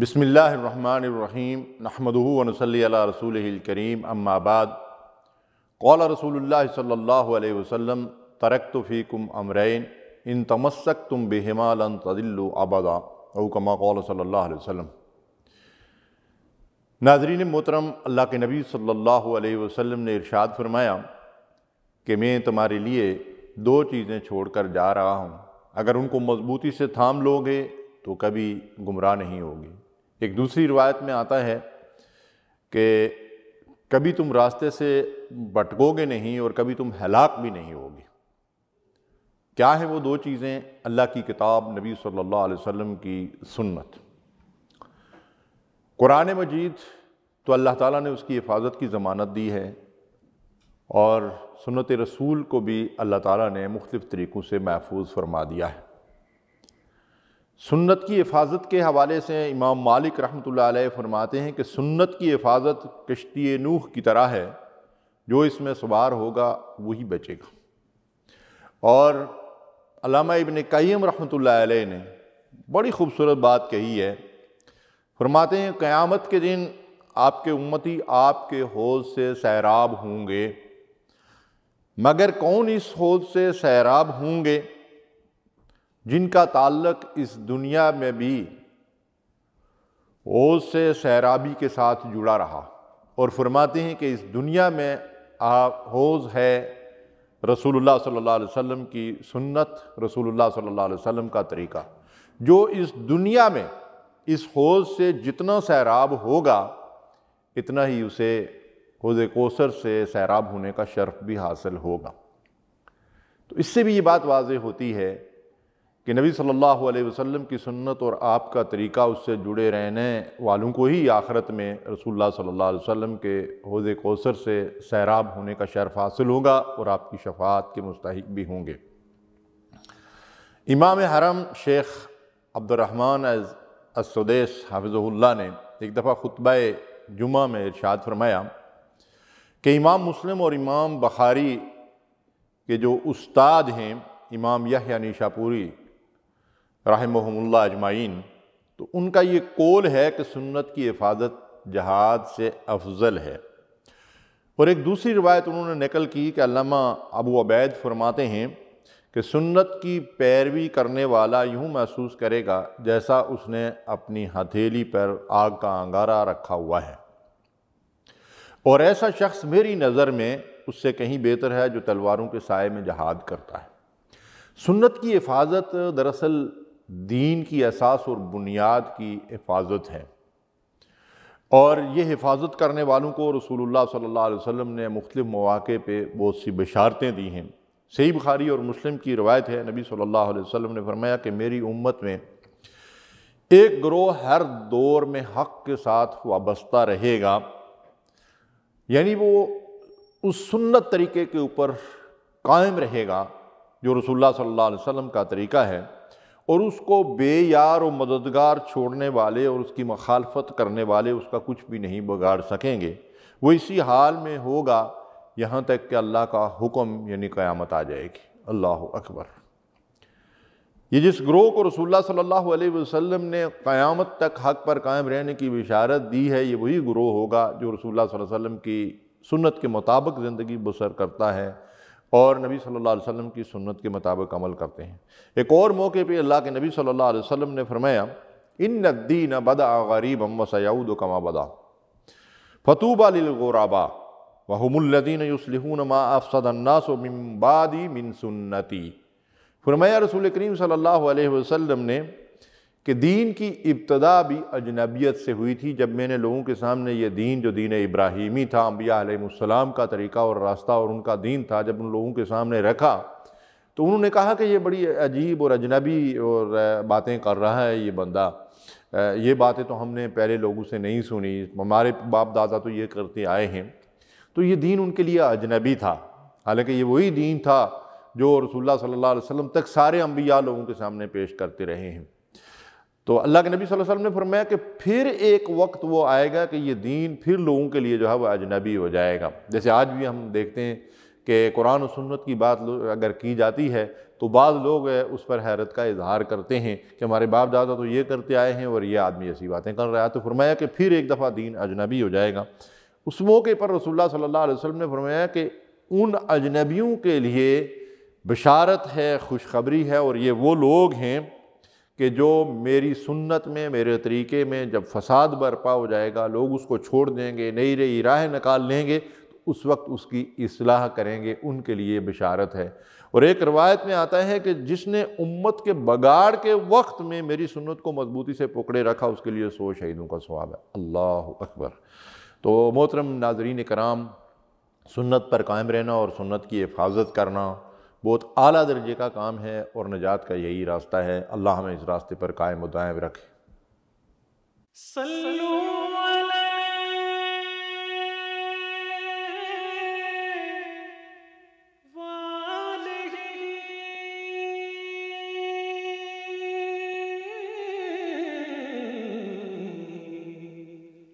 बसमीम नहमदूनसली रसूल करीम अम्माबाद कौल रसूल सल्ला वसम तरक तो फ़ीकुम अमरैन इन तमस्क तुम बेहमाल तदिल्लु आबादा कमा कौल सल्ला वसम नाजरीन मोहतरम अल्लाह के नबी सल्ला वसम ने इरशाद फरमाया कि मैं तुम्हारे लिए दो चीज़ें छोड़ कर जा रहा हूँ अगर उनको मजबूती से थाम लोगे तो कभी गुमराह नहीं होगी एक दूसरी रिवायत में आता है कि कभी तुम रास्ते से भटकोगे नहीं और कभी तुम हलाक भी नहीं होगे क्या है वो दो चीज़ें अल्लाह की किताब नबी सल्लल्लाहु अलैहि वसल्लम की सुन्नत कुरान मजीद तो अल्लाह ताला ने उसकी हिफाजत की ज़मानत दी है और सुन्नत रसूल को भी अल्लाह ताला ने मुख्तफ़ तरीक़ों से महफूज फरमा दिया है सुन्नत की हिफाजत के हवाले से इमाम मालिक रहमत फरमाते हैं कि सुन्नत की हिफाजत कश्ती नूह की तरह है जो इसमें सवार होगा वही बचेगा और अलामा इबन कईम रहमत ने बड़ी खूबसूरत बात कही है फरमाते हैं क़यामत के दिन आपके उम्मती आपके हौज से सैराब होंगे मगर कौन इस हौज से सैराब होंगे जिनका ताल्लक इस दुनिया में भी ओज से सैराबी के साथ जुड़ा रहा और फरमाते हैं कि इस दुनिया में होज है रसूलुल्लाह सल्लल्लाहु अलैहि वसल्लम की सुन्नत रसूलुल्लाह सल्लल्लाहु अलैहि वसल्लम का तरीका जो इस दुनिया में इस होज से जितना सैराब होगा इतना ही उसे हौज कोसर से सैराब होने का शर्फ भी हासिल होगा तो इससे भी ये बात वाज होती है कि नबी सल्लल्लाहु अलैहि वसल्लम की सुन्नत और आपका तरीका उससे जुड़े रहने वालों को ही आखरत में रसूलुल्लाह सल्लल्लाहु अलैहि वसल्लम के हौज कौसर से सैराब होने का शर्फ हासिल होगा और आपकी शफात के मुस्तक भी होंगे इमाम हरम शेख अब्दुलरहमान असुदेस हाफिज़ुल्ला ने एक दफ़ा खुतब जुमा में इर्शाद फरमाया कि इमाम मुस्लिम और इमाम बखारी के जो उस्ताद हैं इमाम यह यानी शाहपुरी रहमहुल्ला अजमाइन तो उनका ये कौल है कि सुन्नत की हिफाजत जहाद से अफजल है और एक दूसरी रिवायत उन्होंने नकल की कि अल्लामा अबू अबैद फरमाते हैं कि सुन्नत की पैरवी करने वाला यूँ महसूस करेगा जैसा उसने अपनी हथेली पर आग का अंगारा रखा हुआ है और ऐसा शख्स मेरी नज़र में उससे कहीं बेहतर है जो तलवारों के साय में जहाद करता है सुन्नत की हिफाजत दरअसल दीन की असास और बुनियाद की हिफाजत है और ये हिफाजत करने वालों को रसूलुल्लाह सल्लल्लाहु अलैहि वसल्लम ने मुख्तलिफ़ मौाक़े पर बहुत सी बशारतें दी हैं सही बुखारी और मुस्लिम की रवायत है नबी सल्लल्लाहु अलैहि वसल्लम ने फरमाया कि मेरी उम्मत में एक ग्रोह हर दौर में हक के साथ वाबस्ता रहेगा यानी वो उस सुन्नत तरीके के ऊपर कायम रहेगा जो रसोल्ला सल्ला वसम का तरीका है और उसको बेयार और मददगार छोड़ने वाले और उसकी मखालफत करने वाले उसका कुछ भी नहीं बिगाड़ सकेंगे वो इसी हाल में होगा यहाँ तक कि अल्लाह का हुक्म यानी क़यामत आ जाएगी अल्लाह अकबर ये जिस ग्रोह को रसूल सल्लल्लाहु अलैहि वसल्लम ने क़यामत तक हक पर कायम रहने की बिशारत दी है ये वही ग्रोह होगा जो रसूल सल्लल्लाहु अलैहि वसल्लम की सुन्नत के मुताबिक ज़िंदगी बसर करता है और नबी सल्लल्लाहु अलैहि वसल्लम की सुन्नत के मुताबिक अमल करते हैं एक और मौके पे अल्लाह के नबी सल्लल्लाहु अलैहि वसल्लम ने फरमाया इन दीन बदा गरीब अम सयाऊद कमा बदा फतूबा लिल लिलगुराबा वहमुल्लदीन युसलिहून मा अफसदन्नास मिम्बादी मिन सुन्नति फरमाया रसूल करीम सल्लल्लाहु अलैहि वसल्लम ने कि दीन की इब्तदा भी अजनबियत से हुई थी जब मैंने लोगों के सामने ये दीन जो दीन इब्राहिमी था अम्बिया का तरीका और रास्ता और उनका दीन था जब उन लोगों के सामने रखा तो उन्होंने कहा कि ये बड़ी अजीब और अजनबी और बातें कर रहा है ये बंदा ये बातें तो हमने पहले लोगों से नहीं सुनी हमारे बाप दादा तो ये करते आए हैं तो ये दीन उनके लिए अजनबी था हालांकि ये वही दीन था जो रसुल्ला सल्ला वसम तक सारे अम्बिया लोगों के सामने पेश करते रहे हैं तो अल्लाह के नबी वसल्लम ने फरमाया कि फिर एक वक्त वो आएगा कि ये दीन फिर लोगों के लिए जो है वह अजनबी हो जाएगा जैसे आज भी हम देखते हैं कि कुरान और सुन्नत की बात अगर की जाती है तो बाद लोग उस पर हैरत का इजहार करते हैं कि हमारे बाप दादा तो ये करते आए हैं और ये आदमी ऐसी बातें कर रहा है तो फरमाया कि फिर एक दफ़ा दीन अजनबी हो जाएगा उस मौके पर रसोल्ला सल्ला वसम ने फरमाया कि उन अजनबियों के लिए बशारत है खुशखबरी है और ये वो लोग हैं कि जो मेरी सुन्नत में मेरे तरीके में जब फसाद बरपा हो जाएगा लोग उसको छोड़ देंगे नई रही राह निकाल लेंगे तो उस वक्त उसकी असलाह करेंगे उनके लिए बिशारत है और एक रवायत में आता है कि जिसने उम्मत के बगाड़ के वक्त में मेरी सुन्नत को मजबूती से पकड़े रखा उसके लिए सो शहीदों का स्वाब है अल्लाह अकबर तो मोहतरम नाजरीन कराम सुन्नत पर कायम रहना और सुन्नत की हिफाजत करना बहुत अली दर्जे का काम है और नजात का यही रास्ता है अल्लाह हमें इस रास्ते पर कायम दायब रखे सल्लू